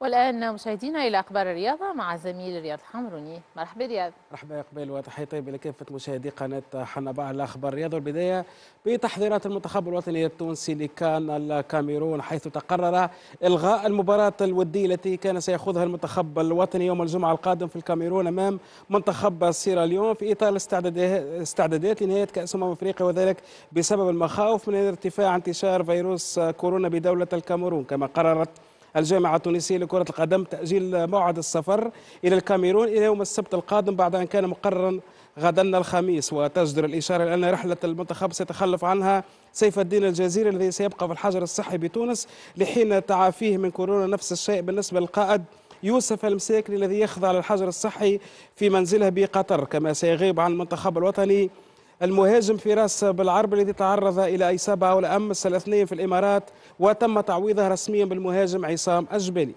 والآن مشاهدينا إلى أخبار الرياضة مع زميل رياض حمروني مرحبا رياض مرحبا يا قبيل وتحية طيبة لكافة مشاهدي قناة باع الأخبار الرياضة البداية بتحضيرات المنتخب الوطني التونسي لكان الكاميرون حيث تقرر إلغاء المباراة الودية التي كان سيخوضها المنتخب الوطني يوم الجمعة القادم في الكاميرون أمام منتخب سيراليون في إطار استعدادات لنهايه كأس أمم أفريقيا وذلك بسبب المخاوف من ارتفاع انتشار فيروس كورونا بدولة الكاميرون كما قررت الجامعة التونسية لكرة القدم تأجيل موعد السفر إلى الكاميرون إلى يوم السبت القادم بعد أن كان مقررا غدا الخميس وتجدر الإشارة لأن رحلة المنتخب سيتخلف عنها سيف الدين الجزيري الذي سيبقى في الحجر الصحي بتونس لحين تعافيه من كورونا نفس الشيء بالنسبة للقائد يوسف المساكري الذي يخضع للحجر الصحي في منزله بقطر كما سيغيب عن المنتخب الوطني المهاجم فراس بالعرب الذي تعرض إلى إصابة أو امس الاثنين في الإمارات وتم تعويضه رسميا بالمهاجم عصام اجبالي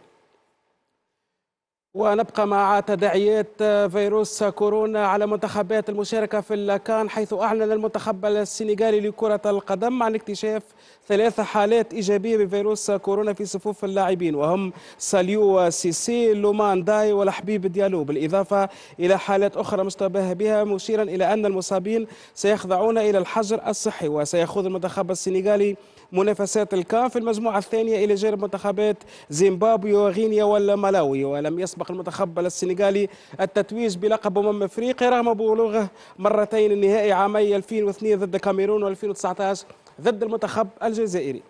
ونبقى مع تداعيات فيروس كورونا على منتخبات المشاركة في الكان حيث أعلن المنتخب السنغالي لكرة القدم عن اكتشاف ثلاث حالات إيجابية بفيروس كورونا في صفوف اللاعبين وهم ساليو سيسي لومان داي والحبيب ديالو بالإضافة إلى حالات أخرى مشتبه بها مشيرا إلى أن المصابين سيخضعون إلى الحجر الصحي وسيخوض المنتخب السنغالي منافسات الكاف في المجموعة الثانية إلى جانب منتخبات زيمبابوي وغينيا والملاوي ولم يسبق أسبق المنتخب السنغالي التتويج بلقب أمم أفريقيا رغم بلوغه مرتين النهائي عامي 2002 ضد الكاميرون و2019 ضد المنتخب الجزائري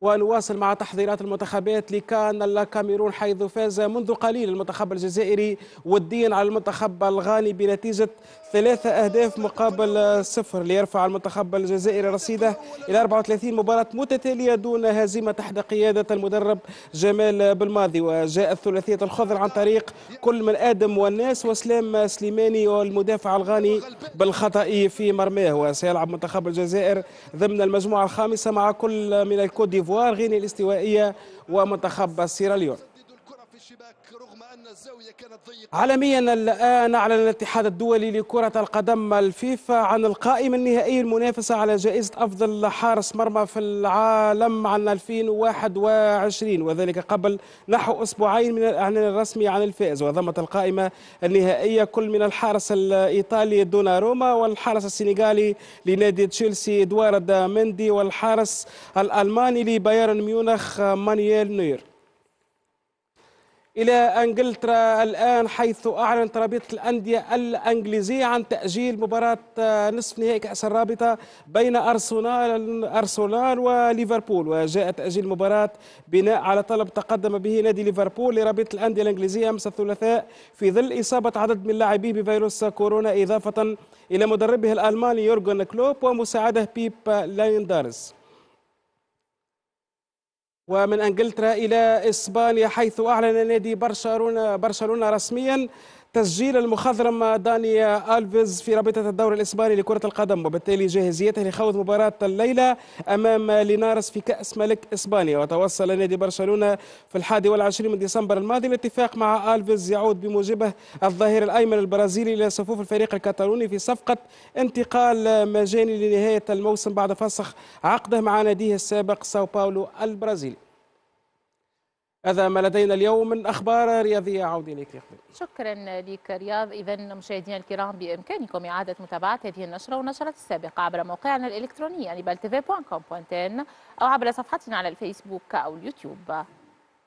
ونواصل مع تحضيرات المنتخبات لكان الكاميرون حيث فاز منذ قليل المنتخب الجزائري وديا على المنتخب الغاني بنتيجة ثلاثة أهداف مقابل صفر ليرفع المنتخب الجزائري رصيده إلى 34 مباراة متتالية دون هزيمة تحت قيادة المدرب جمال بالماضي وجاء الثلاثية الخضر عن طريق كل من آدم والناس وسلام سليماني والمدافع الغاني بالخطأ في مرماه وسيلعب منتخب الجزائر ضمن المجموعة الخامسة مع كل من الكوت ديفوار غينيا الاستوائية ومنتخب سيراليون عالميا الآن أعلن الاتحاد الدولي لكرة القدم الفيفا عن القائمة النهائية المنافسة على جائزة أفضل حارس مرمى في العالم عام 2021 وذلك قبل نحو أسبوعين من الإعلان الرسمي عن الفائز وضمت القائمة النهائية كل من الحارس الإيطالي دونا روما والحارس السنغالي لنادي تشيلسي إدوارد مندي والحارس الألماني لبايرن ميونخ مانييل نوير إلى أنجلترا الآن حيث أعلنت رابطة الأندية الإنجليزية عن تأجيل مباراة آه، نصف نهائي كأس الرابطة بين أرسنال أرسنال وليفربول وجاء تأجيل المباراة بناء على طلب تقدم به نادي ليفربول لرابطة الأندية الإنجليزية أمس الثلاثاء في ظل إصابة عدد من لاعبيه بفيروس كورونا إضافة إلى مدربه الألماني يورغن كلوب ومساعده بيب لايندارز ومن انجلترا الى اسبانيا حيث اعلن نادي برشلونه برشلونه رسميا تسجيل المخضرم داني ألفيز في رابطة الدوري الإسباني لكرة القدم وبالتالي جاهزيته لخوض مباراة الليلة أمام لينارس في كأس ملك إسبانيا وتوصل نادي برشلونة في الحادي والعشرين من ديسمبر الماضي الاتفاق مع ألفيز يعود بموجبه الظهير الأيمن البرازيلي إلى صفوف الفريق الكتالوني في صفقة انتقال مجاني لنهاية الموسم بعد فسخ عقده مع ناديه السابق ساو باولو البرازيلي هذا ما لدينا اليوم من أخبار رياضية عودي إليك يا شكرا لك رياض إذا مشاهدينا الكرام بإمكانكم إعادة متابعة هذه النشرة والنشرات السابقة عبر موقعنا الإلكتروني يعني أو عبر صفحتنا على الفيسبوك أو اليوتيوب